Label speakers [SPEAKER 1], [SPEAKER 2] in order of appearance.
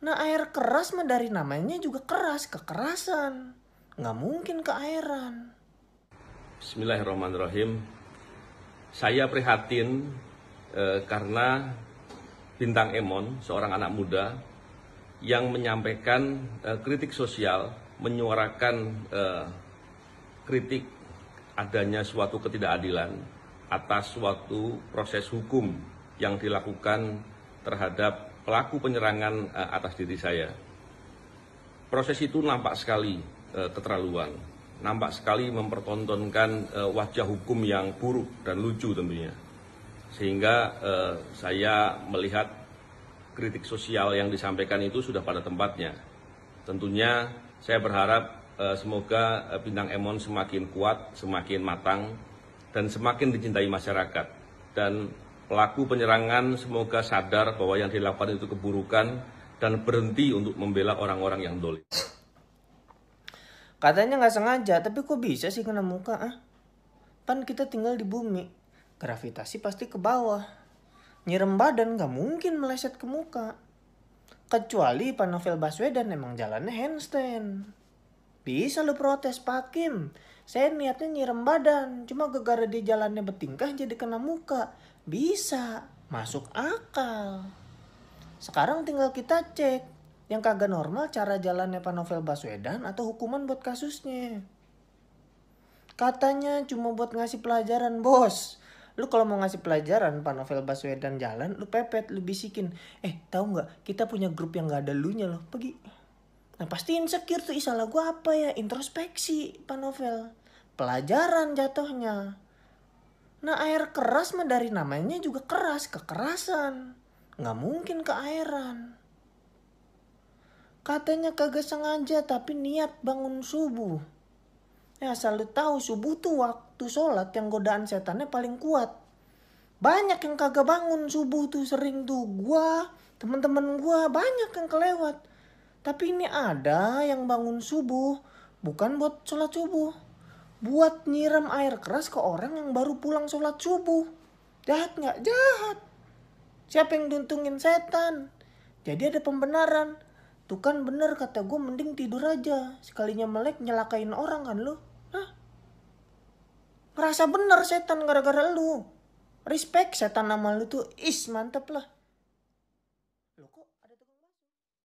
[SPEAKER 1] Nah air keras mah dari namanya juga keras, kekerasan. Nggak mungkin keairan.
[SPEAKER 2] Bismillahirrahmanirrahim. Saya prihatin eh, karena Bintang Emon, seorang anak muda, yang menyampaikan eh, kritik sosial, menyuarakan eh, kritik adanya suatu ketidakadilan atas suatu proses hukum yang dilakukan terhadap pelaku penyerangan uh, atas diri saya. Proses itu nampak sekali uh, keterlaluan, nampak sekali mempertontonkan uh, wajah hukum yang buruk dan lucu tentunya. Sehingga uh, saya melihat kritik sosial yang disampaikan itu sudah pada tempatnya. Tentunya saya berharap uh, semoga bintang Emon semakin kuat, semakin matang, dan semakin dicintai masyarakat. Dan pelaku penyerangan semoga sadar bahwa yang dilakukan itu keburukan dan berhenti untuk membela orang-orang yang dolim.
[SPEAKER 1] Katanya nggak sengaja, tapi kok bisa sih kena muka? Ah? Kan kita tinggal di bumi, gravitasi pasti ke bawah. Nyirem badan nggak mungkin meleset ke muka. Kecuali Pak Baswedan emang jalannya handstand. Bisa lu protes Pak Kim. Saya niatnya nyirem badan, cuma gegara dia jalannya bertingkah jadi kena muka. Bisa, masuk akal. Sekarang tinggal kita cek yang kagak normal cara jalannya Pak Novel Baswedan atau hukuman buat kasusnya. Katanya cuma buat ngasih pelajaran, Bos. Lu kalau mau ngasih pelajaran Pak Novel Baswedan jalan, lu pepet, lu bisikin. Eh, tahu nggak? Kita punya grup yang nggak ada lunya loh. Pergi. Nah pasti insecure tuh, salah gue apa ya? Introspeksi, Pak Novel. Pelajaran jatuhnya. Nah air keras mah dari namanya juga keras, kekerasan. Nggak mungkin keairan. Katanya kagak sengaja tapi niat bangun subuh. Ya asal lu tahu subuh tuh waktu sholat yang godaan setannya paling kuat. Banyak yang kagak bangun subuh tuh sering tuh gua, temen-temen gua banyak yang kelewat tapi ini ada yang bangun subuh, bukan buat sholat subuh. Buat nyiram air keras ke orang yang baru pulang sholat subuh. Jahat nggak? Jahat. Siapa yang duntungin setan? Jadi ada pembenaran. Tuh kan bener kata gue mending tidur aja. Sekalinya melek nyelakain orang kan lu. Hah? Ngerasa bener setan gara-gara lu. Respect setan nama lu tuh. Is mantep lah.